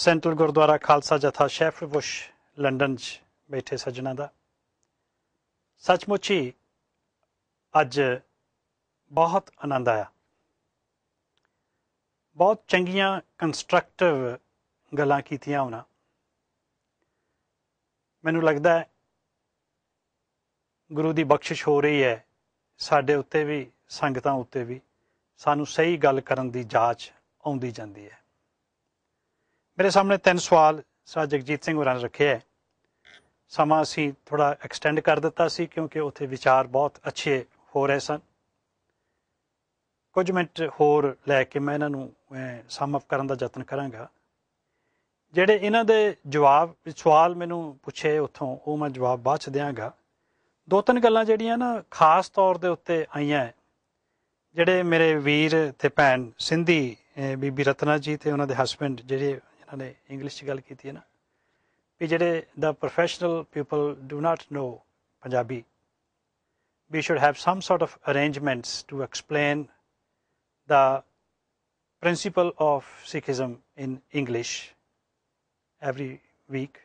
Central Gurdwara Khalsa ਜਥਾ ਸ਼ੈਫਰਬੁਸ਼ London 'ਚ ਬੈਠੇ ਸਜਣਾ ਦਾ ਸੱਚਮੁੱਚ ਅੱਜ ਬਹੁਤ ਆਨੰਦ ਆਇਆ ਬਹੁਤ ਚੰਗੀਆਂ ਕੰਸਟਰਕਟਿਵ ਗੱਲਾਂ ਕੀਤੀਆਂ ਹੋਣਾ ਮੈਨੂੰ ਲੱਗਦਾ ਹੈ ਗੁਰੂ ਦੀ ਬਖਸ਼ਿਸ਼ ਹੋ ਰਹੀ ਹੈ ਸਾਡੇ ਉੱਤੇ ਵੀ ਸੰਗਤਾਂ ਉੱਤੇ ਵੀ ਸਾਨੂੰ ਸਹੀ ਗੱਲ ਕਰਨ ਦੀ ਜਾਂਚ ਆਉਂਦੀ ਜਾਂਦੀ ਹੈ ਮੇਰੇ ਸਾਹਮਣੇ ਤਿੰਨ ਸਵਾਲ ਸਾ ਜਗਜੀਤ ਸਿੰਘ ਹੋਰਾਂ ਨੇ ਰੱਖੇ ਹੈ ਸਮਾਂ ਅਸੀਂ ਥੋੜਾ ਐਕਸਟੈਂਡ ਕਰ ਦਿੱਤਾ ਸੀ ਕਿਉਂਕਿ ਉੱਥੇ ਵਿਚਾਰ ਬਹੁਤ ਅੱਛੇ ਹੋ ਰਹੇ ਸਨ ਕੁਝ ਮਿੰਟ ਹੋਰ ਲੈ ਕੇ ਮੈਂ ਇਹਨਾਂ ਨੂੰ ਸਮ ਅਪ ਕਰਨ ਦਾ ਯਤਨ ਕਰਾਂਗਾ ਜਿਹੜੇ ਇਹਨਾਂ ਦੇ ਜਵਾਬ ਸਵਾਲ ਮੈਨੂੰ ਪੁੱਛੇ ਉੱਥੋਂ ਉਹ ਮੈਂ ਜਵਾਬ ਬਾਅਦ ਚ ਦਿਆਂਗਾ ਦੋ ਤਿੰਨ ਗੱਲਾਂ ਜਿਹੜੀਆਂ ਨਾ ਖਾਸ ਤੌਰ ਦੇ ਉੱਤੇ ਆਈਆਂ ਜਿਹੜੇ ਮੇਰੇ ਵੀਰ ਤੇ ਭੈਣ ਸਿੰਧੀ ਬੀਬੀ ਰਤਨਾ ਜੀ ਤੇ ਉਹਨਾਂ ਦੇ ਹਸਬੰਡ ਜਿਹੜੇ ਇਹਨਾਂ ਨੇ ਇੰਗਲਿਸ਼ 'ਚ ਗੱਲ ਕੀਤੀ ਹੈ ਨਾ ਵੀ ਜਿਹੜੇ ਦਾ professional people do not we should have some sort of arrangements to explain the principle of Sikhism in English every week,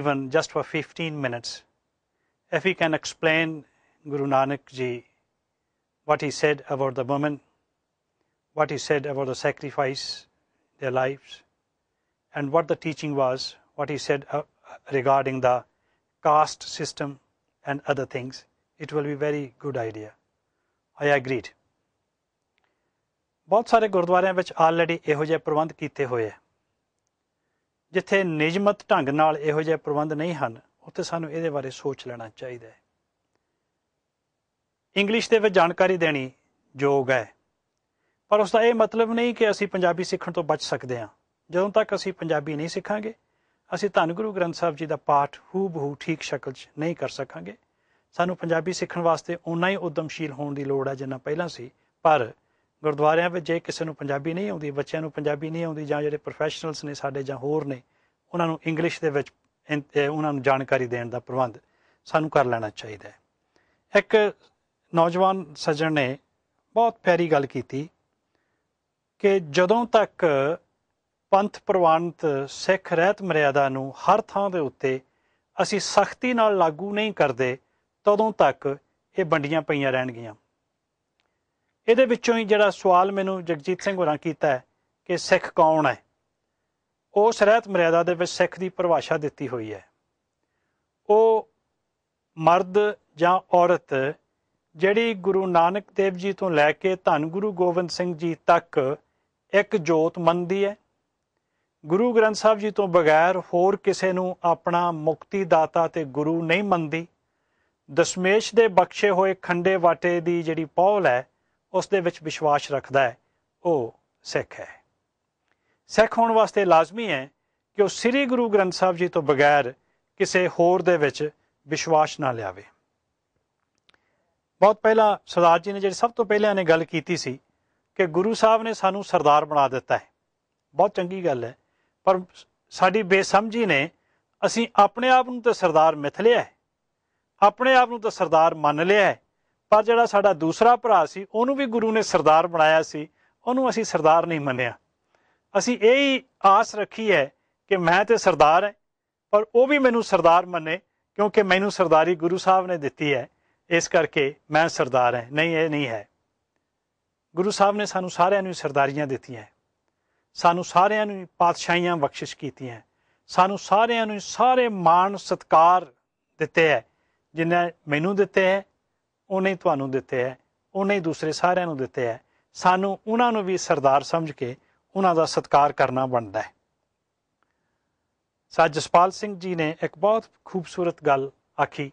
even just for 15 minutes. If we can explain Guru Nanak Ji, what he said about the woman, what he said about the sacrifice, their lives, and what the teaching was, what he said uh, regarding the caste system and other things, it will be very good idea. I agreed. ਬਹੁਤ ਸਾਰੇ ਗੁਰਦੁਆਰਿਆਂ ਵਿੱਚ already ਇਹੋ ਜਿਹੇ ਪ੍ਰਬੰਧ ਕੀਤੇ ਹੋਏ ਆ ਜਿੱਥੇ ਨਿਯਮਤ ਢੰਗ ਨਾਲ ਇਹੋ ਜਿਹੇ ਪ੍ਰਬੰਧ ਨਹੀਂ ਹਨ ਉੱਥੇ ਸਾਨੂੰ ਇਹਦੇ ਬਾਰੇ ਸੋਚ ਲੈਣਾ ਚਾਹੀਦਾ ਹੈ ਇੰਗਲਿਸ਼ ਦੇ ਵਿੱਚ ਜਾਣਕਾਰੀ ਦੇਣੀ ਯੋਗ ਹੈ ਪਰ ਉਸ ਦਾ ਇਹ ਮਤਲਬ ਨਹੀਂ ਕਿ ਅਸੀਂ ਪੰਜਾਬੀ ਸਿੱਖਣ ਤੋਂ ਬਚ ਸਕਦੇ ਹਾਂ ਜਦੋਂ ਤੱਕ ਅਸੀਂ ਪੰਜਾਬੀ ਨਹੀਂ ਸਿੱਖਾਂਗੇ ਅਸੀਂ ਧੰਨ ਗੁਰੂ ਗ੍ਰੰਥ ਸਾਹਿਬ ਜੀ ਦਾ ਪਾਠ ਹੂ ਬਹੂ ਠੀਕ ਸ਼ਕਲ 'ਚ ਨਹੀਂ ਕਰ ਸਕਾਂਗੇ ਸਾਨੂੰ ਪੰਜਾਬੀ ਸਿੱਖਣ ਵਾਸਤੇ ਉਨਾ ਹੀ ਉਦਮਸ਼ੀਲ ਹੋਣ ਦੀ ਲੋੜ ਹੈ ਜਿੰਨਾ ਪਹਿਲਾਂ ਸੀ ਪਰ ਗੁਰਦੁਆਰਿਆਂ ਵਿੱਚ ਜੇ ਕਿਸੇ ਨੂੰ ਪੰਜਾਬੀ ਨਹੀਂ ਆਉਂਦੀ ਬੱਚਿਆਂ ਨੂੰ ਪੰਜਾਬੀ ਨਹੀਂ ਆਉਂਦੀ ਜਾਂ ਜਿਹੜੇ ਪ੍ਰੋਫੈਸ਼ਨਲਸ ਨੇ ਸਾਡੇ ਜਾਂ ਹੋਰ ਨੇ ਉਹਨਾਂ ਨੂੰ ਇੰਗਲਿਸ਼ ਦੇ ਵਿੱਚ ਉਹਨਾਂ ਨੂੰ ਜਾਣਕਾਰੀ ਦੇਣ ਦਾ ਪ੍ਰਬੰਧ ਸਾਨੂੰ ਕਰ ਲੈਣਾ ਚਾਹੀਦਾ ਹੈ ਇੱਕ ਨੌਜਵਾਨ ਸੱਜਣ ਨੇ ਬਹੁਤ ਪਿਆਰੀ ਗੱਲ ਕੀਤੀ ਕਿ ਜਦੋਂ ਤੱਕ ਪੰਥ ਪ੍ਰਵਾਨਿਤ ਸਿੱਖ ਰਹਿਤ ਮਰਿਆਦਾ ਨੂੰ ਹਰ ਥਾਂ ਦੇ ਉੱਤੇ ਅਸੀਂ ਸਖਤੀ ਨਾਲ ਲਾਗੂ ਨਹੀਂ ਕਰਦੇ ਤਦੋਂ ਤੱਕ ਇਹ ਵੰਡੀਆਂ ਪਈਆਂ ਰਹਿਣਗੀਆਂ ਇਹਦੇ ਵਿੱਚੋਂ ਹੀ ਜਿਹੜਾ ਸਵਾਲ ਮੈਨੂੰ ਜਗਜੀਤ ਸਿੰਘ ਹੋਰਾਂ ਕੀਤਾ ਹੈ ਕਿ ਸਿੱਖ ਕੌਣ ਹੈ ਉਸ ਰਹਿਤ ਮਰਿਆਦਾ ਦੇ ਵਿੱਚ ਸਿੱਖ ਦੀ ਪਰਿਭਾਸ਼ਾ ਦਿੱਤੀ ਹੋਈ ਹੈ ਉਹ ਮਰਦ ਜਾਂ ਔਰਤ ਜਿਹੜੀ ਗੁਰੂ ਨਾਨਕ ਦੇਵ ਜੀ ਤੋਂ ਲੈ ਕੇ ਧੰਨ ਗੁਰੂ ਗੋਬਿੰਦ ਸਿੰਘ ਜੀ ਤੱਕ ਇੱਕ ਜੋਤ ਮੰਨਦੀ ਹੈ ਗੁਰੂ ਗ੍ਰੰਥ ਸਾਹਿਬ ਜੀ ਤੋਂ ਬਗੈਰ ਹੋਰ ਕਿਸੇ ਨੂੰ ਆਪਣਾ ਮੁਕਤੀ ਦਾਤਾ ਤੇ ਗੁਰੂ ਨਹੀਂ ਮੰਨਦੀ ਦਸ਼ਮੇਸ਼ ਦੇ ਬਖਸ਼ੇ ਹੋਏ ਖੰਡੇ ਵਾਟੇ ਦੀ ਜਿਹੜੀ ਪੌਲ ਹੈ ਉਸ ਦੇ ਵਿੱਚ ਵਿਸ਼ਵਾਸ ਰੱਖਦਾ ਹੈ ਉਹ ਸਿੱਖ ਹੈ ਸਿੱਖ ਹੋਣ ਵਾਸਤੇ ਲਾਜ਼ਮੀ ਹੈ ਕਿ ਉਹ ਸ੍ਰੀ ਗੁਰੂ ਗ੍ਰੰਥ ਸਾਹਿਬ ਜੀ ਤੋਂ ਬਗੈਰ ਕਿਸੇ ਹੋਰ ਦੇ ਵਿੱਚ ਵਿਸ਼ਵਾਸ ਨਾ ਲਿਆਵੇ ਬਹੁਤ ਪਹਿਲਾਂ ਸਰਦਾਰ ਜੀ ਨੇ ਜਿਹੜੀ ਸਭ ਤੋਂ ਪਹਿਲਾਂ ਨੇ ਗੱਲ ਕੀਤੀ ਸੀ ਕਿ ਗੁਰੂ ਸਾਹਿਬ ਨੇ ਸਾਨੂੰ ਸਰਦਾਰ ਬਣਾ ਦਿੱਤਾ ਹੈ ਬਹੁਤ ਚੰਗੀ ਗੱਲ ਹੈ ਪਰ ਸਾਡੀ ਬੇਸਮਝੀ ਨੇ ਅਸੀਂ ਆਪਣੇ ਆਪ ਨੂੰ ਤਾਂ ਸਰਦਾਰ ਮਿਥ ਲਿਆ ਹੈ ਆਪਣੇ ਆਪ ਨੂੰ ਤਾਂ ਸਰਦਾਰ ਮੰਨ ਲਿਆ ਹੈ ਪਰ ਜਿਹੜਾ ਸਾਡਾ ਦੂਸਰਾ ਭਰਾ ਸੀ ਉਹਨੂੰ ਵੀ ਗੁਰੂ ਨੇ ਸਰਦਾਰ ਬਣਾਇਆ ਸੀ ਉਹਨੂੰ ਅਸੀਂ ਸਰਦਾਰ ਨਹੀਂ ਮੰਨਿਆ ਅਸੀਂ ਇਹ ਹੀ ਆਸ ਰੱਖੀ ਹੈ ਕਿ ਮੈਂ ਤੇ ਸਰਦਾਰ ਹਾਂ ਪਰ ਉਹ ਵੀ ਮੈਨੂੰ ਸਰਦਾਰ ਮੰਨੇ ਕਿਉਂਕਿ ਮੈਨੂੰ ਸਰਦਾਰੀ ਗੁਰੂ ਸਾਹਿਬ ਨੇ ਦਿੱਤੀ ਹੈ ਇਸ ਕਰਕੇ ਮੈਂ ਸਰਦਾਰ ਹਾਂ ਨਹੀਂ ਇਹ ਨਹੀਂ ਹੈ ਗੁਰੂ ਸਾਹਿਬ ਨੇ ਸਾਨੂੰ ਸਾਰਿਆਂ ਨੂੰ ਸਰਦਾਰੀਆਂ ਦਿੱਤੀਆਂ ਸਾਨੂੰ ਸਾਰਿਆਂ ਨੂੰ ਪਾਤਸ਼ਾਹੀਆਂ ਬਖਸ਼ਿਸ਼ ਕੀਤੀਆਂ ਸਾਨੂੰ ਸਾਰਿਆਂ ਨੂੰ ਸਾਰੇ ਮਾਣ ਸਤਕਾਰ ਦਿੱਤੇ ਹੈ ਜਿਨ੍ਹਾਂ ਮੈਨੂੰ ਦਿੱਤੇ ਹੈ ਉਹਨੇ ਹੀ ਤੁਹਾਨੂੰ ਦਿੱਤੇ ਹੈ ਉਹਨੇ ਹੀ ਦੂਸਰੇ ਸਾਰਿਆਂ ਨੂੰ ਦਿੱਤੇ ਹੈ ਸਾਨੂੰ ਉਹਨਾਂ ਨੂੰ ਵੀ ਸਰਦਾਰ ਸਮਝ ਕੇ ਉਹਨਾਂ ਦਾ ਸਤਕਾਰ ਕਰਨਾ ਬਣਦਾ ਹੈ ਸਾਜ ਜਸਪਾਲ ਸਿੰਘ ਜੀ ਨੇ ਇੱਕ ਬਹੁਤ ਖੂਬਸੂਰਤ ਗੱਲ ਆਖੀ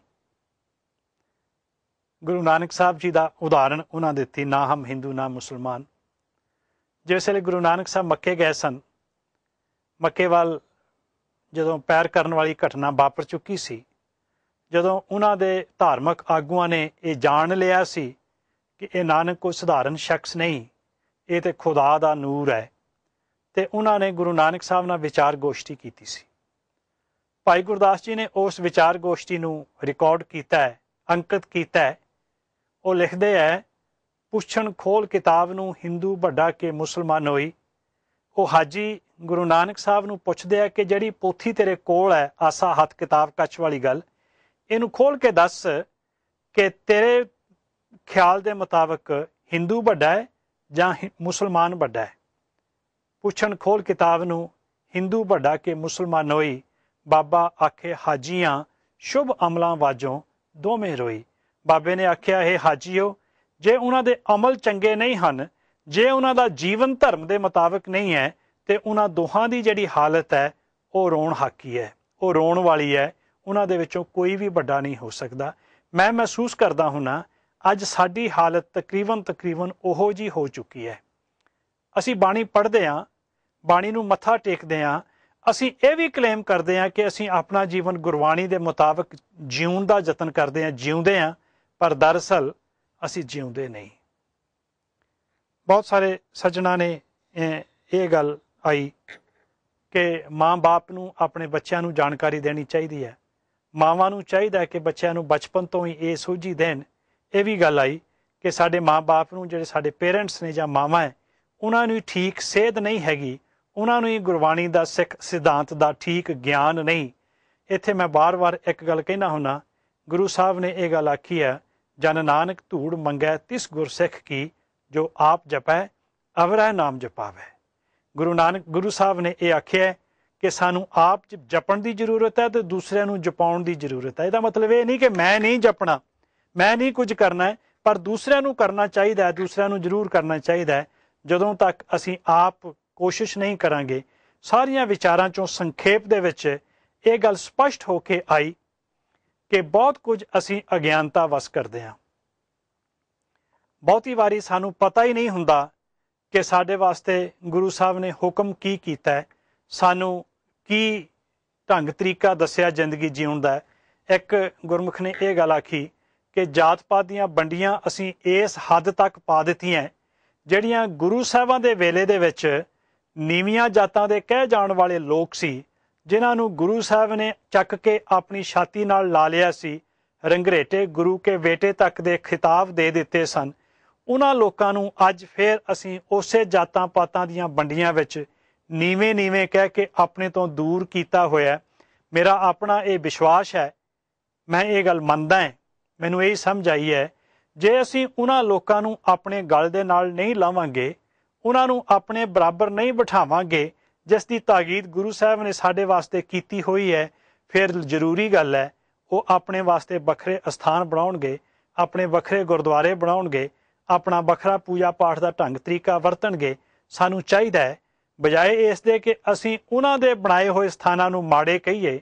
ਗੁਰੂ ਨਾਨਕ ਸਾਹਿਬ ਜੀ ਦਾ ਉਦਾਹਰਣ ਉਹਨਾਂ ਦਿੱਤੀ ਨਾ ਹਮ ਹਿੰਦੂ ਨਾ ਮੁਸਲਮਾਨ ਜਿਸ ਵੇਲੇ ਗੁਰੂ ਨਾਨਕ ਸਾਹਿਬ ਮੱਕੇ ਗਏ ਸਨ ਮੱਕੇ ਵੱਲ ਜਦੋਂ ਪੈਰ ਕਰਨ ਵਾਲੀ ਘਟਨਾ ਵਾਪਰ ਚੁੱਕੀ ਸੀ ਜਦੋਂ ਉਹਨਾਂ ਦੇ ਧਾਰਮਿਕ ਆਗੂਆਂ ਨੇ ਇਹ ਜਾਣ ਲਿਆ ਸੀ ਕਿ ਇਹ ਨਾਨਕ ਕੋਈ ਸਧਾਰਨ ਸ਼ਖਸ ਨਹੀਂ ਇਹ ਤੇ ਖੁਦਾ ਦਾ ਨੂਰ ਹੈ ਤੇ ਉਹਨਾਂ ਨੇ ਗੁਰੂ ਨਾਨਕ ਸਾਹਿਬ ਨਾਲ ਵਿਚਾਰ ਗੋਸ਼ਟੀ ਕੀਤੀ ਸੀ ਭਾਈ ਗੁਰਦਾਸ ਜੀ ਨੇ ਉਸ ਵਿਚਾਰ ਗੋਸ਼ਟੀ ਨੂੰ ਰਿਕਾਰਡ ਕੀਤਾ ਹੈ ਅੰਕਿਤ ਕੀਤਾ ਹੈ ਉਹ ਲਿਖਦੇ ਹੈ ਪੁੱਛਣ ਖੋਲ ਕਿਤਾਬ ਨੂੰ Hindu ਵੱਡਾ ਕੇ ਮੁਸਲਮਾਨ ਹੋਈ ਉਹ ਹਾਜੀ ਗੁਰੂ ਨਾਨਕ ਸਾਹਿਬ ਨੂੰ ਪੁੱਛਦੇ ਆ ਕਿ ਜਿਹੜੀ ਪੋਥੀ ਤੇਰੇ ਕੋਲ ਹੈ ਆਸਾ ਹੱਥ ਕਿਤਾਬ ਕੱਚ ਵਾਲੀ ਗੱਲ ਇਹਨੂੰ ਖੋਲ ਕੇ ਦੱਸ ਕਿ ਤੇਰੇ ਖਿਆਲ ਦੇ ਮੁਤਾਬਕ Hindu ਵੱਡਾ ਹੈ ਜਾਂ ਮੁਸਲਮਾਨ ਵੱਡਾ ਹੈ ਪੁੱਛਣ ਖੋਲ ਕਿਤਾਬ ਨੂੰ Hindu ਵੱਡਾ ਕੇ ਮੁਸਲਮਾਨ ਹੋਈ ਬਾਬਾ ਆਖੇ ਹਾਜੀਆਂ ਸ਼ੁਭ ਅਮਲਾਂ ਵਾਜੋਂ ਦੋਵੇਂ ਰੋਈ ਬਾਬੇ ਨੇ ਆਖਿਆ ਇਹ ਹਾਜੀਓ ਜੇ ਉਹਨਾਂ ਦੇ ਅਮਲ ਚੰਗੇ ਨਹੀਂ ਹਨ ਜੇ ਉਹਨਾਂ ਦਾ ਜੀਵਨ ਧਰਮ ਦੇ ਮੁਤਾਬਕ ਨਹੀਂ ਹੈ ਤੇ ਉਹਨਾਂ ਦੋਹਾਂ ਦੀ ਜਿਹੜੀ ਹਾਲਤ ਹੈ ਉਹ ਰੋਣ ਹਾਕੀ ਹੈ ਉਹ ਰੋਣ ਵਾਲੀ ਹੈ ਉਹਨਾਂ ਦੇ ਵਿੱਚੋਂ ਕੋਈ ਵੀ ਵੱਡਾ ਨਹੀਂ ਹੋ ਸਕਦਾ ਮੈਂ ਮਹਿਸੂਸ ਕਰਦਾ ਹੁਣਾ ਅੱਜ ਸਾਡੀ ਹਾਲਤ ਤਕਰੀਬਨ ਤਕਰੀਬਨ ਉਹੋ ਜੀ ਹੋ ਚੁੱਕੀ ਹੈ ਅਸੀਂ ਬਾਣੀ ਪੜ੍ਹਦੇ ਆਂ ਬਾਣੀ ਨੂੰ ਮੱਥਾ ਟੇਕਦੇ ਆਂ ਅਸੀਂ ਇਹ ਵੀ ਕਲੇਮ ਕਰਦੇ ਆਂ ਕਿ ਅਸੀਂ ਆਪਣਾ ਜੀਵਨ ਗੁਰਬਾਣੀ ਦੇ ਮੁਤਾਬਕ ਜਿਉਣ ਦਾ ਯਤਨ ਕਰਦੇ ਆਂ ਜਿਉਂਦੇ ਆਂ ਪਰ ਦਰਸਲ ਅਸੀਂ ਜਿਉਂਦੇ ਨਹੀਂ ਬਹੁਤ ਸਾਰੇ ਸੱਜਣਾ ਨੇ ਇਹ ਗੱਲ ਆਈ ਕਿ ਮਾਂ-ਬਾਪ ਨੂੰ ਆਪਣੇ ਬੱਚਿਆਂ ਨੂੰ ਜਾਣਕਾਰੀ ਦੇਣੀ ਚਾਹੀਦੀ ਹੈ ਮਾਵਾਂ ਨੂੰ ਚਾਹੀਦਾ ਕਿ ਬੱਚਿਆਂ ਨੂੰ ਬਚਪਨ ਤੋਂ ਹੀ ਇਹ ਸੋਝੀ ਦੇਣ ਇਹ ਵੀ ਗੱਲ ਆਈ ਕਿ ਸਾਡੇ ਮਾਂ-ਬਾਪ ਨੂੰ ਜਿਹੜੇ ਸਾਡੇ ਪੇਰੈਂਟਸ ਨੇ ਜਾਂ ਮਾਵਾਂ ਹੈ ਉਹਨਾਂ ਨੂੰ ਠੀਕ ਸੇਧ ਨਹੀਂ ਹੈਗੀ ਉਹਨਾਂ ਨੂੰ ਹੀ ਗੁਰਬਾਣੀ ਦਾ ਸਿੱਖ ਸਿਧਾਂਤ ਦਾ ਠੀਕ ਗਿਆਨ ਨਹੀਂ ਇੱਥੇ ਮੈਂ ਬਾਰ-ਬਾਰ ਇੱਕ ਗੱਲ ਕਹਿਣਾ ਹੁੰਨਾ ਗੁਰੂ ਸਾਹਿਬ ਨੇ ਇਹ ਗੱਲ ਆਖੀ ਹੈ ਜਨ ਨਾਨਕ ਧੂੜ ਮੰਗੈ ਤਿਸ ਗੁਰਸਿੱਖ ਕੀ ਜੋ ਆਪ ਜਪੈ ਅਵਰੈ ਨਾਮ ਜਪਾਵੇ ਗੁਰੂ ਨਾਨਕ ਗੁਰੂ ਸਾਹਿਬ ਨੇ ਇਹ ਆਖਿਆ ਕਿ ਸਾਨੂੰ ਆਪ ਜਪਣ ਦੀ ਜ਼ਰੂਰਤ ਹੈ ਤੇ ਦੂਸਰਿਆਂ ਨੂੰ ਜਪਾਉਣ ਦੀ ਜ਼ਰੂਰਤ ਹੈ ਇਹਦਾ ਮਤਲਬ ਇਹ ਨਹੀਂ ਕਿ ਮੈਂ ਨਹੀਂ ਜਪਣਾ ਮੈਂ ਨਹੀਂ ਕੁਝ ਕਰਨਾ ਹੈ ਪਰ ਦੂਸਰਿਆਂ ਨੂੰ ਕਰਨਾ ਚਾਹੀਦਾ ਹੈ ਦੂਸਰਿਆਂ ਨੂੰ ਜ਼ਰੂਰ ਕਰਨਾ ਚਾਹੀਦਾ ਹੈ ਜਦੋਂ ਤੱਕ ਅਸੀਂ ਆਪ ਕੋਸ਼ਿਸ਼ ਨਹੀਂ ਕਰਾਂਗੇ ਸਾਰੀਆਂ ਵਿਚਾਰਾਂ ਚੋਂ ਸੰਖੇਪ ਦੇ ਵਿੱਚ ਇਹ ਗੱਲ ਸਪਸ਼ਟ ਹੋ ਕੇ ਆਈ ਕਿ ਬਹੁਤ ਕੁਝ ਅਸੀਂ ਅਗਿਆਨਤਾ ਵਸ ਕਰਦੇ ਹਾਂ ਬਹੁਤੀ ਵਾਰੀ ਸਾਨੂੰ ਪਤਾ ਹੀ ਨਹੀਂ ਹੁੰਦਾ ਕਿ ਸਾਡੇ ਵਾਸਤੇ ਗੁਰੂ ਸਾਹਿਬ ਨੇ ਹੁਕਮ ਕੀ ਕੀਤਾ ਹੈ ਸਾਨੂੰ ਕੀ ਢੰਗ ਤਰੀਕਾ ਦੱਸਿਆ ਜ਼ਿੰਦਗੀ ਜੀਉਣ ਦਾ ਇੱਕ ਗੁਰਮੁਖ ਨੇ ਇਹ ਗੱਲ ਆਖੀ ਕਿ ਜਾਤ ਪਾਤ ਦੀਆਂ ਵੰਡੀਆਂ ਅਸੀਂ ਇਸ ਹੱਦ ਤੱਕ ਪਾ ਦਿੱਤੀਆਂ ਜਿਹੜੀਆਂ ਗੁਰੂ ਸਾਹਿਬਾਂ ਦੇ ਵੇਲੇ ਦੇ ਵਿੱਚ ਨੀਵੀਆਂ ਜਾਤਾਂ ਦੇ ਕਹਿ ਜਾਣ ਵਾਲੇ ਲੋਕ ਸੀ ਜਿਨ੍ਹਾਂ ਨੂੰ ਗੁਰੂ ਸਾਹਿਬ ਨੇ ਚੱਕ ਕੇ ਆਪਣੀ ਛਾਤੀ ਨਾਲ ਲਾ ਲਿਆ ਸੀ ਰੰਗਰੇਟੇ ਗੁਰੂ ਕੇ ਬੇਟੇ ਤੱਕ ਦੇ ਖਿਤਾਬ ਦੇ ਦਿੱਤੇ ਸਨ ਉਹਨਾਂ ਲੋਕਾਂ ਨੂੰ ਅੱਜ ਫੇਰ ਅਸੀਂ ਉਸੇ ਜਾਤਾਂ ਪਾਤਾਂ ਦੀਆਂ ਵੰਡੀਆਂ ਵਿੱਚ ਨੀਵੇਂ ਨੀਵੇਂ ਕਹਿ ਕੇ ਆਪਣੇ ਤੋਂ ਦੂਰ ਕੀਤਾ ਹੋਇਆ ਮੇਰਾ ਆਪਣਾ ਇਹ ਵਿਸ਼ਵਾਸ ਹੈ ਮੈਂ ਇਹ ਗੱਲ ਮੰਨਦਾ ਹਾਂ ਮੈਨੂੰ ਇਹ ਸਮਝ ਆਈ ਹੈ ਜੇ ਅਸੀਂ ਉਹਨਾਂ ਲੋਕਾਂ ਨੂੰ ਆਪਣੇ ਗਲ ਦੇ ਨਾਲ ਨਹੀਂ ਲਾਵਾਂਗੇ ਉਹਨਾਂ ਨੂੰ ਆਪਣੇ ਬਰਾਬਰ ਨਹੀਂ ਬਿਠਾਵਾਂਗੇ ਜਿਸ ਦੀ ਤਾਕੀਦ ਗੁਰੂ ਸਾਹਿਬ ਨੇ ਸਾਡੇ ਵਾਸਤੇ ਕੀਤੀ ਹੋਈ ਹੈ ਫਿਰ ਜ਼ਰੂਰੀ ਗੱਲ ਹੈ ਉਹ ਆਪਣੇ ਵਾਸਤੇ ਵੱਖਰੇ ਸਥਾਨ ਬਣਾਉਣਗੇ ਆਪਣੇ ਵੱਖਰੇ ਗੁਰਦੁਆਰੇ ਬਣਾਉਣਗੇ ਆਪਣਾ ਵੱਖਰਾ ਪੂਜਾ ਪਾਠ ਦਾ ਢੰਗ ਤਰੀਕਾ ਵਰਤਣਗੇ ਸਾਨੂੰ ਚਾਹੀਦਾ ਹੈ ਬਜਾਏ ਇਸ ਦੇ ਕਿ ਅਸੀਂ ਉਹਨਾਂ ਦੇ ਬਣਾਏ ਹੋਏ ਸਥਾਨਾਂ ਨੂੰ ਮਾੜੇ ਕਹੀਏ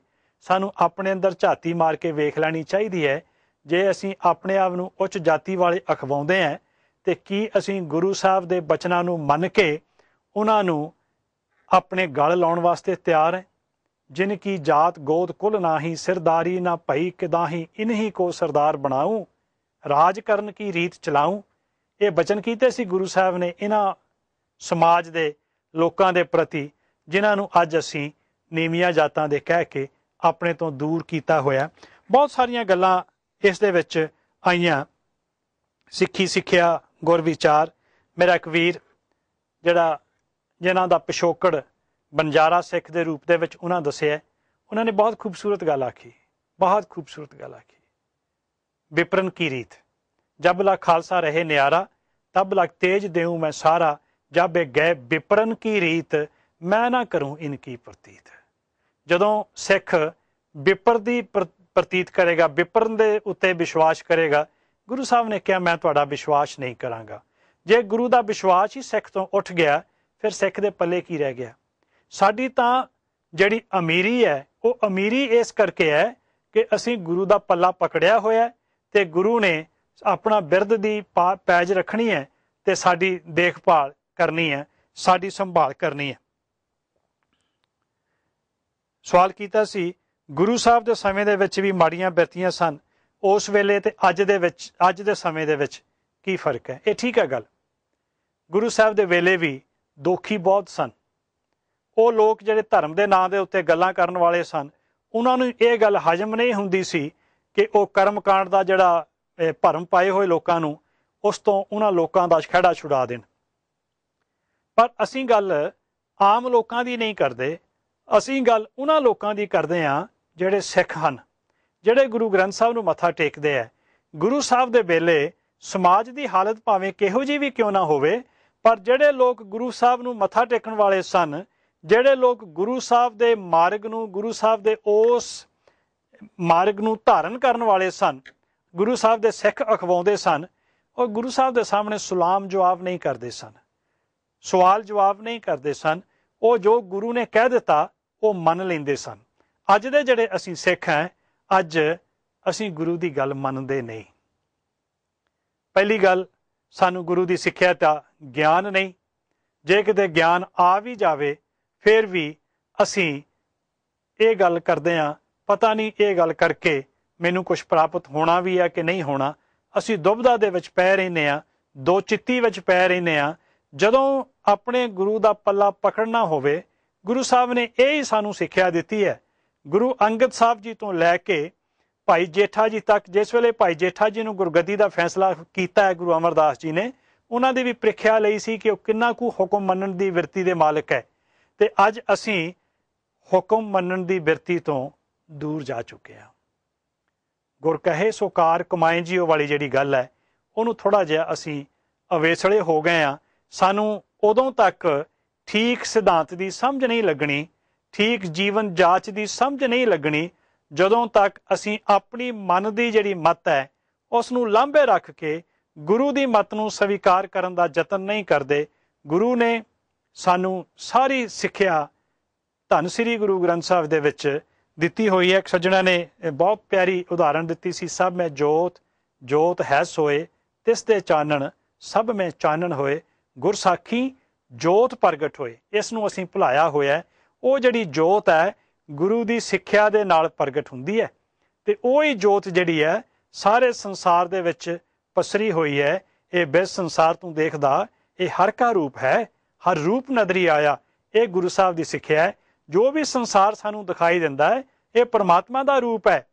ਸਾਨੂੰ ਆਪਣੇ ਅੰਦਰ ਝਾਤੀ ਮਾਰ ਕੇ ਵੇਖ ਲੈਣੀ ਚਾਹੀਦੀ ਹੈ ਜੇ ਅਸੀਂ ਆਪਣੇ ਆਪ ਨੂੰ ਉੱਚ ਜਾਤੀ ਵਾਲੇ ਅਖਵਾਉਂਦੇ ਆਂ ਤੇ ਕੀ ਅਸੀਂ ਗੁਰੂ ਸਾਹਿਬ ਦੇ ਬਚਨਾਂ ਨੂੰ ਮੰਨ ਕੇ ਉਹਨਾਂ ਨੂੰ ਆਪਣੇ ਗਲ ਲਾਉਣ ਵਾਸਤੇ ਤਿਆਰ ਹੈ ਜਿਨ ਕੀ ਜਾਤ ਗੋਦ ਕੁਲ ਨਾਹੀ ਸਰਦਾਰੀ ਨਾ ਭਈ ਕਿਦਾਹੀ ਇਨਹੀ ਕੋ ਸਰਦਾਰ ਬਣਾਉ ਰਾਜ ਕਰਨ ਕੀ ਰੀਤ ਚਲਾਉ ਇਹ ਬਚਨ ਕੀਤੇ ਸੀ ਗੁਰੂ ਸਾਹਿਬ ਨੇ ਇਹਨਾਂ ਸਮਾਜ ਦੇ ਲੋਕਾਂ ਦੇ ਪ੍ਰਤੀ ਜਿਨ੍ਹਾਂ ਨੂੰ ਅੱਜ ਅਸੀਂ ਨੀਵੀਆਂ ਜਾਤਾਂ ਦੇ ਕਹਿ ਕੇ ਆਪਣੇ ਤੋਂ ਦੂਰ ਕੀਤਾ ਹੋਇਆ ਬਹੁਤ ਸਾਰੀਆਂ ਗੱਲਾਂ ਇਸ ਦੇ ਵਿੱਚ ਆਈਆਂ ਸਿੱਖੀ ਸਿੱਖਿਆ ਗੁਰ ਵਿਚਾਰ ਮੇਰਾ ਇੱਕ ਵੀਰ ਜਿਹੜਾ ਜਿਨ੍ਹਾਂ ਦਾ ਪਿਸ਼ੋਕੜ ਬੰਜਾਰਾ ਸਿੱਖ ਦੇ ਰੂਪ ਦੇ ਵਿੱਚ ਉਹਨਾਂ ਦੱਸਿਆ ਉਹਨਾਂ ਨੇ ਬਹੁਤ ਖੂਬਸੂਰਤ ਗੱਲ ਆਖੀ ਬਹੁਤ ਖੂਬਸੂਰਤ ਗੱਲ ਆਖੀ ਵਿਪਰਨ ਕੀ ਰੀਤ ਜਬ ਲਾ ਖਾਲਸਾ ਰਹੇ ਨਿਆਰਾ ਤਬ ਲਗ ਤੇਜ ਦੇਉ ਮੈਂ ਸਾਰਾ ਜਬ ਇਹ ਗਏ ਵਿਪਰਨ ਕੀ ਰੀਤ ਮੈਂ ਨਾ ਕਰੂੰ ਇਨ ਕੀ ਪ੍ਰਤੀਤ ਜਦੋਂ ਸਿੱਖ ਵਿਪਰ ਦੀ ਪ੍ਰਤੀਤ ਕਰੇਗਾ ਵਿਪਰਨ ਦੇ ਉੱਤੇ ਵਿਸ਼ਵਾਸ ਕਰੇਗਾ ਗੁਰੂ ਸਾਹਿਬ ਨੇ ਕਿਹਾ ਮੈਂ ਤੁਹਾਡਾ ਵਿਸ਼ਵਾਸ ਨਹੀਂ ਕਰਾਂਗਾ ਜੇ ਗੁਰੂ ਦਾ ਵਿਸ਼ਵਾਸ ਹੀ ਸਿੱਖ ਤੋਂ ਉੱਠ ਗਿਆ ਫਿਰ ਸਿੱਖ ਦੇ ਪੱਲੇ ਕੀ ਰਹਿ ਗਿਆ ਸਾਡੀ ਤਾਂ ਜਿਹੜੀ ਅਮੀਰੀ ਹੈ ਉਹ ਅਮੀਰੀ ਇਸ ਕਰਕੇ ਹੈ ਕਿ ਅਸੀਂ ਗੁਰੂ ਦਾ ਪੱਲਾ ਪਕੜਿਆ ਹੋਇਆ ਤੇ ਗੁਰੂ ਨੇ ਆਪਣਾ ਬਿਰਧ ਦੀ ਪੈਜ ਰੱਖਣੀ ਹੈ ਤੇ ਸਾਡੀ ਦੇਖਭਾਲ ਕਰਨੀ ਹੈ ਸਾਡੀ ਸੰਭਾਲ ਕਰਨੀ ਹੈ ਸਵਾਲ ਕੀਤਾ ਸੀ ਗੁਰੂ ਸਾਹਿਬ ਦੇ ਸਮੇਂ ਦੇ ਵਿੱਚ ਵੀ ਮਾੜੀਆਂ ਬਿਰਤੀਆਂ ਸਨ ਉਸ ਵੇਲੇ ਤੇ ਅੱਜ ਦੇ ਵਿੱਚ ਅੱਜ ਦੇ ਸਮੇਂ ਦੇ ਵਿੱਚ ਕੀ ਫਰਕ ਹੈ ਇਹ ਠੀਕ ਹੈ ਗੱਲ ਗੁਰੂ ਸਾਹਿਬ ਦੇ ਵੇਲੇ ਵੀ ਦੋਖੀ ਬਹੁਤ ਸਨ ਉਹ ਲੋਕ ਜਿਹੜੇ ਧਰਮ ਦੇ ਨਾਂ ਦੇ ਉੱਤੇ ਗੱਲਾਂ ਕਰਨ ਵਾਲੇ ਸਨ ਉਹਨਾਂ ਨੂੰ ਇਹ ਗੱਲ ਹਜਮ ਨਹੀਂ ਹੁੰਦੀ ਸੀ ਕਿ ਉਹ ਕਰਮਕਾਂਡ ਦਾ ਜਿਹੜਾ ਭਰਮ ਪਾਏ ਹੋਏ ਲੋਕਾਂ ਨੂੰ ਉਸ ਤੋਂ ਉਹਨਾਂ ਲੋਕਾਂ ਦਾ ਛੜਾ ਛੁੜਾ ਦੇਣ ਪਰ ਅਸੀਂ ਗੱਲ ਆਮ ਲੋਕਾਂ ਦੀ ਨਹੀਂ ਕਰਦੇ ਅਸੀਂ ਗੱਲ ਉਹਨਾਂ ਲੋਕਾਂ ਦੀ ਕਰਦੇ ਆ ਜਿਹੜੇ ਸਿੱਖ ਹਨ ਜਿਹੜੇ ਗੁਰੂ ਗ੍ਰੰਥ ਸਾਹਿਬ ਨੂੰ ਮੱਥਾ ਟੇਕਦੇ ਆ ਗੁਰੂ ਸਾਹਿਬ ਦੇ ਵੇਲੇ ਸਮਾਜ ਦੀ ਹਾਲਤ ਭਾਵੇਂ ਕਿਹੋ ਜਿਹੀ ਵੀ ਕਿਉਂ ਨਾ ਹੋਵੇ ਪਰ ਜਿਹੜੇ ਲੋਕ ਗੁਰੂ ਸਾਹਿਬ ਨੂੰ ਮੱਥਾ ਟੇਕਣ ਵਾਲੇ ਸਨ ਜਿਹੜੇ ਲੋਕ ਗੁਰੂ ਸਾਹਿਬ ਦੇ ਮਾਰਗ ਨੂੰ ਗੁਰੂ ਸਾਹਿਬ ਦੇ ਉਸ ਮਾਰਗ ਨੂੰ ਧਾਰਨ ਕਰਨ ਵਾਲੇ ਸਨ ਗੁਰੂ ਸਾਹਿਬ ਦੇ ਸਿੱਖ ਅਖਵਾਉਂਦੇ ਸਨ ਉਹ ਗੁਰੂ ਸਾਹਿਬ ਦੇ ਸਾਹਮਣੇ ਸਲਾਮ ਜਵਾਬ ਨਹੀਂ ਕਰਦੇ ਸਨ ਸਵਾਲ ਜਵਾਬ ਨਹੀਂ ਕਰਦੇ ਸਨ ਉਹ ਜੋ ਗੁਰੂ ਨੇ ਕਹਿ ਦਿੱਤਾ ਉਹ ਮੰਨ ਲੈਂਦੇ ਸਨ ਅੱਜ ਦੇ ਜਿਹੜੇ ਅਸੀਂ ਸਿੱਖ ਹਾਂ ਅੱਜ ਅਸੀਂ ਗੁਰੂ ਦੀ ਗੱਲ ਮੰਨਦੇ ਨਹੀਂ ਪਹਿਲੀ ਗੱਲ ਸਾਨੂੰ ਗੁਰੂ ਦੀ ਸਿੱਖਿਆ ਦਾ ਗਿਆਨ ਨਹੀਂ ਜੇ ਕਿਤੇ ਗਿਆਨ ਆ ਵੀ ਜਾਵੇ ਫਿਰ ਵੀ ਅਸੀਂ ਇਹ ਗੱਲ ਕਰਦੇ ਆ ਪਤਾ ਨਹੀਂ ਇਹ ਗੱਲ ਕਰਕੇ ਮੈਨੂੰ ਕੁਝ ਪ੍ਰਾਪਤ ਹੋਣਾ ਵੀ ਆ ਕਿ ਨਹੀਂ ਹੋਣਾ ਅਸੀਂ ਦੁਬਧਾ ਦੇ ਵਿੱਚ ਪੈ ਰਹਿੰਦੇ ਆ ਦੋ ਚਿੱਤੀ ਵਿੱਚ ਪੈ ਰਹਿੰਦੇ ਆ ਜਦੋਂ ਆਪਣੇ ਗੁਰੂ ਦਾ ਪੱਲਾ ਪਕੜਨਾ ਹੋਵੇ ਗੁਰੂ ਸਾਹਿਬ ਨੇ ਇਹ ਹੀ ਸਾਨੂੰ ਸਿੱਖਿਆ ਦਿੱਤੀ ਹੈ ਗੁਰੂ ਅੰਗਦ ਸਾਹਿਬ ਜੀ ਤੋਂ ਲੈ ਕੇ ਭਾਈ ਜੇਠਾ ਜੀ ਤੱਕ ਜਿਸ ਵੇਲੇ ਭਾਈ ਜੇਠਾ ਜੀ ਨੂੰ ਗੁਰਗੱਦੀ ਦਾ ਫੈਸਲਾ ਕੀਤਾ ਹੈ ਗੁਰੂ ਅਮਰਦਾਸ ਜੀ ਨੇ ਉਹਨਾਂ ਦੀ ਵੀ ਪ੍ਰੀਖਿਆ ਲਈ ਸੀ ਕਿ ਉਹ ਕਿੰਨਾ ਕੁ ਹੁਕਮ ਮੰਨਣ ਦੀ ਵਰਤੀ ਦੇ ਮਾਲਕ ਹੈ ਤੇ ਅੱਜ ਅਸੀਂ ਹੁਕਮ ਮੰਨਣ ਦੀ ਵਰਤੀ ਤੋਂ ਦੂਰ ਜਾ ਚੁੱਕੇ ਹਾਂ ਗੁਰ ਕਹੇ ਸੋ ਕਾਰ ਕਮਾਏ ਉਹ ਵਾਲੀ ਜਿਹੜੀ ਗੱਲ ਹੈ ਉਹਨੂੰ ਥੋੜਾ ਜਿਹਾ ਅਸੀਂ ਅਵੇਸਲੇ ਹੋ ਗਏ ਆ ਸਾਨੂੰ ਉਦੋਂ ਤੱਕ ਠੀਕ ਸਿਧਾਂਤ ਦੀ ਸਮਝ ਨਹੀਂ ਲੱਗਣੀ ਠੀਕ ਜੀਵਨ ਜਾਂਚ ਦੀ ਸਮਝ ਨਹੀਂ ਲੱਗਣੀ ਜਦੋਂ ਤੱਕ ਅਸੀਂ ਆਪਣੀ ਮਨ ਦੀ ਜਿਹੜੀ ਮਤ ਹੈ ਉਸ ਨੂੰ ਲਾਂਭੇ ਰੱਖ ਕੇ ਗੁਰੂ ਦੀ ਮਤ ਨੂੰ ਸਵੀਕਾਰ ਕਰਨ ਦਾ ਯਤਨ ਨਹੀਂ ਕਰਦੇ ਗੁਰੂ ਨੇ ਸਾਨੂੰ ਸਾਰੀ ਸਿੱਖਿਆ ਧੰਨ ਸ੍ਰੀ ਗੁਰੂ ਗ੍ਰੰਥ ਸਾਹਿਬ ਦੇ ਵਿੱਚ ਦਿੱਤੀ ਹੋਈ ਹੈ ਇੱਕ ਸੱਜਣਾ ਨੇ ਬਹੁਤ ਪਿਆਰੀ ਉਦਾਹਰਣ ਦਿੱਤੀ ਸੀ ਸਭ ਮੈਂ ਜੋਤ ਜੋਤ ਹੈ ਸੋਏ ਤਿਸ ਦੇ ਚਾਨਣ ਸਭ ਮੈਂ ਚਾਨਣ ਹੋਏ ਗੁਰਸਾਖੀ ਜੋਤ ਪ੍ਰਗਟ ਹੋਏ ਇਸ ਨੂੰ ਅਸੀਂ ਭੁਲਾਇਆ ਹੋਇਆ ਉਹ ਜਿਹੜੀ ਜੋਤ ਹੈ ਗੁਰੂ ਦੀ ਸਿੱਖਿਆ ਦੇ ਨਾਲ ਪ੍ਰਗਟ ਹੁੰਦੀ ਹੈ ਤੇ ਉਹ ਹੀ ਜੋਤ ਜਿਹੜੀ ਹੈ ਸਾਰੇ ਸੰਸਾਰ ਦੇ ਵਿੱਚ ਪਸਰੀ ਹੋਈ ਹੈ ਇਹ ਬਿਸ ਸੰਸਾਰ ਤੋਂ ਦੇਖਦਾ ਇਹ ਹਰ ਕਾ ਰੂਪ ਹੈ ਹਰ ਰੂਪ ਨਦਰੀ ਆਇਆ ਇਹ ਗੁਰੂ ਸਾਹਿਬ ਦੀ ਸਿੱਖਿਆ ਹੈ ਜੋ ਵੀ ਸੰਸਾਰ ਸਾਨੂੰ ਦਿਖਾਈ ਦਿੰਦਾ ਹੈ ਇਹ ਪਰਮਾਤਮਾ ਦਾ ਰੂਪ ਹੈ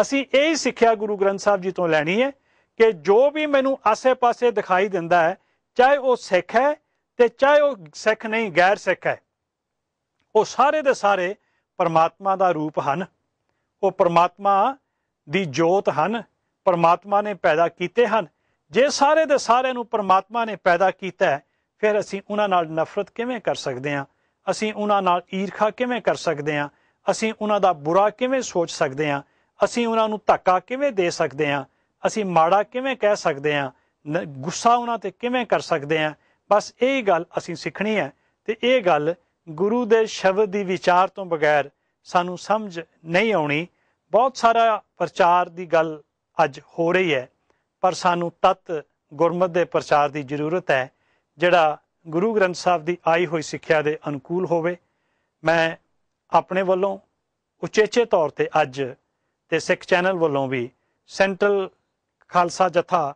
ਅਸੀਂ ਇਹ ਹੀ ਸਿੱਖਿਆ ਗੁਰੂ ਗ੍ਰੰਥ ਸਾਹਿਬ ਜੀ ਤੋਂ ਲੈਣੀ ਹੈ ਕਿ ਜੋ ਵੀ ਮੈਨੂੰ ਆਸੇ-ਪਾਸੇ ਦਿਖਾਈ ਦਿੰਦਾ ਹੈ ਚਾਹੇ ਉਹ ਸਿੱਖ ਹੈ ਤੇ ਚਾਹੇ ਉਹ ਸਿੱਖ ਨਹੀਂ ਗੈਰ ਸਿੱਖ ਹੈ ਉਹ ਸਾਰੇ ਦੇ ਸਾਰੇ ਪਰਮਾਤਮਾ ਦਾ ਰੂਪ ਹਨ ਉਹ ਪਰਮਾਤਮਾ ਦੀ ਜੋਤ ਹਨ ਪਰਮਾਤਮਾ ਨੇ ਪੈਦਾ ਕੀਤੇ ਹਨ ਜੇ ਸਾਰੇ ਦੇ ਸਾਰੇ ਨੂੰ ਪਰਮਾਤਮਾ ਨੇ ਪੈਦਾ ਕੀਤਾ ਹੈ ਫਿਰ ਅਸੀਂ ਉਹਨਾਂ ਨਾਲ ਨਫ਼ਰਤ ਕਿਵੇਂ ਕਰ ਸਕਦੇ ਹਾਂ ਅਸੀਂ ਉਹਨਾਂ ਨਾਲ ਈਰਖਾ ਕਿਵੇਂ ਕਰ ਸਕਦੇ ਹਾਂ ਅਸੀਂ ਉਹਨਾਂ ਦਾ ਬੁਰਾ ਕਿਵੇਂ ਸੋਚ ਸਕਦੇ ਹਾਂ ਅਸੀਂ ਉਹਨਾਂ ਨੂੰ ਧੱਕਾ ਕਿਵੇਂ ਦੇ ਸਕਦੇ ਹਾਂ ਅਸੀਂ ਮਾੜਾ ਕਿਵੇਂ ਕਹਿ ਸਕਦੇ ਹਾਂ ਗੁੱਸਾ ਉਹਨਾਂ ਤੇ ਕਿਵੇਂ ਕਰ ਸਕਦੇ ਹਾਂ ਬਸ ਇਹ ਗੱਲ ਅਸੀਂ ਸਿੱਖਣੀ ਹੈ ਤੇ ਇਹ ਗੱਲ ਗੁਰੂ ਦੇ ਸ਼ਬਦ ਦੀ ਵਿਚਾਰ ਤੋਂ ਬਗੈਰ ਸਾਨੂੰ ਸਮਝ ਨਹੀਂ ਆਉਣੀ ਬਹੁਤ ਸਾਰਾ ਪ੍ਰਚਾਰ ਦੀ ਗੱਲ ਅੱਜ ਹੋ ਰਹੀ ਹੈ ਪਰ ਸਾਨੂੰ ਤਤ ਗੁਰਮਤ ਦੇ ਪ੍ਰਚਾਰ ਦੀ ਜ਼ਰੂਰਤ ਹੈ ਜਿਹੜਾ ਗੁਰੂ ਗ੍ਰੰਥ ਸਾਹਿਬ ਦੀ ਆਈ ਹੋਈ ਸਿੱਖਿਆ ਦੇ ਅਨੁਕੂਲ ਹੋਵੇ ਮੈਂ ਆਪਣੇ ਵੱਲੋਂ ਉਚੇਚੇ ਤੌਰ ਤੇ ਅੱਜ ਤੇ ਸਿੱਖ ਚੈਨਲ ਵੱਲੋਂ ਵੀ ਸੈਂਟਰਲ ਖਾਲਸਾ ਜਥਾ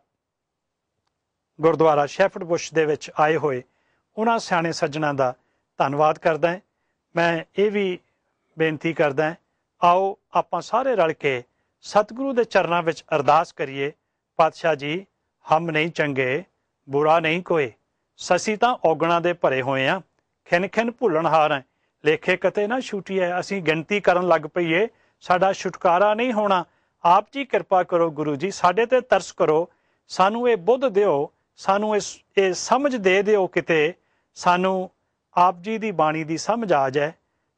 ਗੁਰਦੁਆਰਾ ਸ਼ੈਫਟ ਬੁਸ਼ ਦੇ ਵਿੱਚ ਆਏ ਹੋਏ ਉਹਨਾਂ ਸਿਆਣੇ ਸੱਜਣਾ ਦਾ ਧੰਨਵਾਦ ਕਰਦਾ ਮੈਂ ਇਹ ਵੀ ਬੇਨਤੀ ਕਰਦਾ ਆਓ ਆਪਾਂ ਸਾਰੇ ਰਲ ਕੇ ਸਤਿਗੁਰੂ ਦੇ ਚਰਨਾਂ ਵਿੱਚ ਅਰਦਾਸ ਕਰੀਏ ਪਾਤਸ਼ਾਹ ਜੀ ਹਮ ਨਹੀਂ ਚੰਗੇ ਬੁਰਾ ਨਹੀਂ ਕੋਈ ਸਸੀ ਤਾਂ ਔਗਣਾ ਦੇ ਭਰੇ ਹੋਏ ਆ ਖਿੰਨ ਖਿੰਨ ਭੁੱਲਣ ਹਾਰ ਲੇਖੇ ਕਤੇ ਨਾ ਐ ਅਸੀਂ ਗਿਣਤੀ ਕਰਨ ਲੱਗ ਪਈਏ ਸਾਡਾ ਛੁਟਕਾਰਾ ਨਹੀਂ ਹੋਣਾ ਆਪ ਜੀ ਕਿਰਪਾ ਕਰੋ ਗੁਰੂ ਜੀ ਸਾਡੇ ਤੇ ਤਰਸ ਕਰੋ ਸਾਨੂੰ ਇਹ ਬੁੱਧ ਦਿਓ ਸਾਨੂੰ ਇਹ ਸਮਝ ਦੇ ਦਿਓ ਕਿਤੇ ਸਾਨੂੰ ਆਪ ਜੀ ਦੀ ਬਾਣੀ ਦੀ ਸਮਝ ਆ ਜਾਏ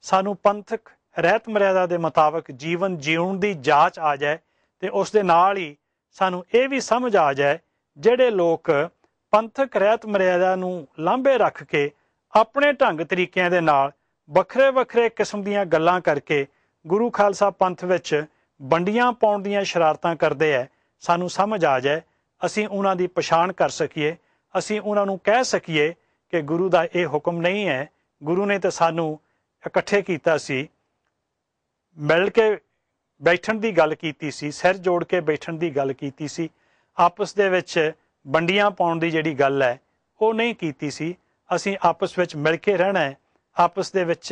ਸਾਨੂੰ ਪੰਥਕ ਰਹਿਤ ਮਰਿਆਦਾ ਦੇ ਮੁਤਾਬਕ ਜੀਵਨ ਜੀਉਣ ਦੀ ਜਾਂਚ ਆ ਜਾਏ ਤੇ ਉਸ ਦੇ ਨਾਲ ਹੀ ਸਾਨੂੰ ਇਹ ਵੀ ਸਮਝ ਆ ਜਾਏ ਜਿਹੜੇ ਲੋਕ ਪੰਥਕ ਰਹਿਤ ਮਰਿਆਦਾ ਨੂੰ ਲਾਂਭੇ ਰੱਖ ਕੇ ਆਪਣੇ ਢੰਗ ਤਰੀਕਿਆਂ ਦੇ ਨਾਲ ਵੱਖਰੇ ਵੱਖਰੇ ਕਿਸਮ ਦੀਆਂ ਗੱਲਾਂ ਕਰਕੇ ਗੁਰੂ ਖਾਲਸਾ ਪੰਥ ਵਿੱਚ ਬੰਡੀਆਂ ਪਾਉਣ ਦੀਆਂ ਸ਼ਰਾਰਤਾਂ ਕਰਦੇ ਐ ਸਾਨੂੰ ਸਮਝ ਆ ਜਾਏ ਅਸੀਂ ਉਹਨਾਂ ਦੀ ਪਛਾਣ ਕਰ ਸਕੀਏ ਅਸੀਂ ਉਹਨਾਂ ਨੂੰ ਕਹਿ ਸਕੀਏ ਕਿ ਗੁਰੂ ਦਾ ਇਹ ਹੁਕਮ ਨਹੀਂ ਹੈ ਗੁਰੂ ਨੇ ਤਾਂ ਸਾਨੂੰ ਇਕੱਠੇ ਕੀਤਾ ਸੀ ਮਿਲ ਕੇ ਬੈਠਣ ਦੀ ਗੱਲ ਕੀਤੀ ਸੀ ਸਿਰ ਜੋੜ ਕੇ ਬੈਠਣ ਦੀ ਗੱਲ ਕੀਤੀ ਸੀ ਆਪਸ ਦੇ ਵਿੱਚ ਬੰਡੀਆਂ ਪਾਉਣ ਦੀ ਜਿਹੜੀ ਗੱਲ ਹੈ ਉਹ ਨਹੀਂ ਕੀਤੀ ਸੀ ਅਸੀਂ ਆਪਸ ਵਿੱਚ ਮਿਲ ਕੇ ਰਹਿਣਾ ਹੈ ਆਪਸ ਦੇ ਵਿੱਚ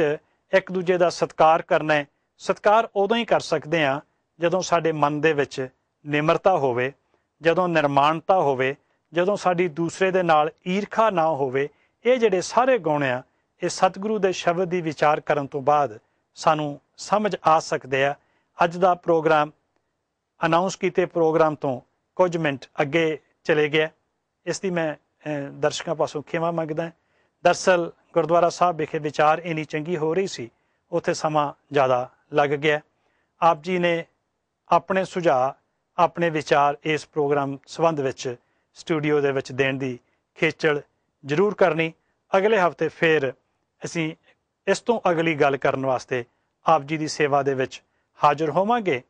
ਇੱਕ ਦੂਜੇ ਦਾ ਸਤਿਕਾਰ ਕਰਨਾ ਹੈ ਸਤਿਕਾਰ ਉਦੋਂ ਹੀ ਕਰ ਸਕਦੇ ਆ ਜਦੋਂ ਸਾਡੇ ਮਨ ਦੇ ਵਿੱਚ ਨਿਮਰਤਾ ਹੋਵੇ ਜਦੋਂ ਨਿਰਮਾਨਤਾ ਹੋਵੇ ਜਦੋਂ ਸਾਡੀ ਦੂਸਰੇ ਦੇ ਨਾਲ ਈਰਖਾ ਨਾ ਹੋਵੇ ਇਹ ਜਿਹੜੇ ਸਾਰੇ ਗੁਣ ਆ ਇਹ ਸਤਿਗੁਰੂ ਦੇ ਸ਼ਬਦ ਦੀ ਵਿਚਾਰ ਕਰਨ ਤੋਂ ਬਾਅਦ ਸਾਨੂੰ ਸਮਝ ਆ ਸਕਦੇ ਆ ਅੱਜ ਦਾ ਪ੍ਰੋਗਰਾਮ ਅਨਾਉਂਸ ਕੀਤੇ ਪ੍ਰੋਗਰਾਮ ਤੋਂ ਕੁਝ ਮਿੰਟ ਅੱਗੇ ਚਲੇ ਗਿਆ ਇਸ ਦੀ ਮੈਂ ਦਰਸ਼ਕਾਂ ਪਾਸੋਂ ਖਿਮਾ ਮੰਗਦਾ ਦਰਸਲ ਗੁਰਦੁਆਰਾ ਸਾਹਿਬ ਵਿਖੇ ਵਿਚਾਰ ਇਨੀ ਚੰਗੀ ਹੋ ਰਹੀ ਸੀ ਉੱਥੇ ਸਮਾਂ ਜ਼ਿਆਦਾ ਲੱਗ ਗਿਆ ਆਪ ਜੀ ਨੇ ਆਪਣੇ ਸੁਝਾਅ ਆਪਣੇ ਵਿਚਾਰ ਇਸ ਪ੍ਰੋਗਰਾਮ ਸੰਬੰਧ ਵਿੱਚ ਸਟੂਡੀਓ ਦੇ ਵਿੱਚ ਦੇਣ ਦੀ ਖੇਚਲ ਜ਼ਰੂਰ ਕਰਨੀ ਅਗਲੇ ਹਫਤੇ ਫੇਰ ਅਸੀਂ ਇਸ ਤੋਂ ਅਗਲੀ ਗੱਲ ਕਰਨ ਵਾਸਤੇ ਆਪ ਜੀ ਦੀ ਸੇਵਾ ਦੇ ਵਿੱਚ ਹਾਜ਼ਰ ਹੋਵਾਂਗੇ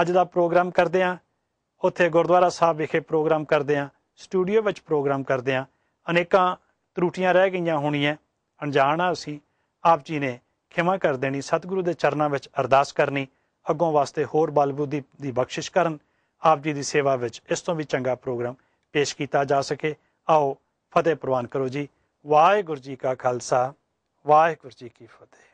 ਅੱਜ ਦਾ ਪ੍ਰੋਗਰਾਮ ਕਰਦੇ ਆਂ ਉੱਥੇ ਗੁਰਦੁਆਰਾ ਸਾਹਿਬ ਵਿਖੇ ਪ੍ਰੋਗਰਾਮ ਕਰਦੇ ਆਂ ਸਟੂਡੀਓ ਵਿੱਚ ਪ੍ਰੋਗਰਾਮ ਕਰਦੇ ਆਂ ਅਨੇਕਾਂ ਤਰੁੱਟੀਆਂ ਰਹਿ ਗਈਆਂ ਹੋਣੀਆਂ ਅਣਜਾਣ ਆ ਅਸੀਂ ਆਪ ਜੀ ਨੇ ਖਿਮਾ ਕਰ ਦੇਣੀ ਸਤਿਗੁਰੂ ਦੇ ਚਰਨਾਂ ਵਿੱਚ ਅਰਦਾਸ ਕਰਨੀ ਅੱਗੋਂ ਵਾਸਤੇ ਹੋਰ ਬਲਬੁੱਧੀ ਦੀ ਬਖਸ਼ਿਸ਼ ਕਰਨ ਆਪ ਜੀ ਦੀ ਸੇਵਾ ਵਿੱਚ ਇਸ ਤੋਂ ਵੀ ਚੰਗਾ ਪ੍ਰੋਗਰਾਮ ਪੇਸ਼ ਕੀਤਾ ਜਾ ਸਕੇ ਆਓ ਫਤਿਹ ਪ੍ਰਵਾਨ ਕਰੋ ਜੀ ਵਾਹਿਗੁਰੂ ਜੀ ਕਾ ਖਾਲਸਾ ਵਾਹਿਗੁਰੂ ਜੀ ਕੀ ਫਤਿਹ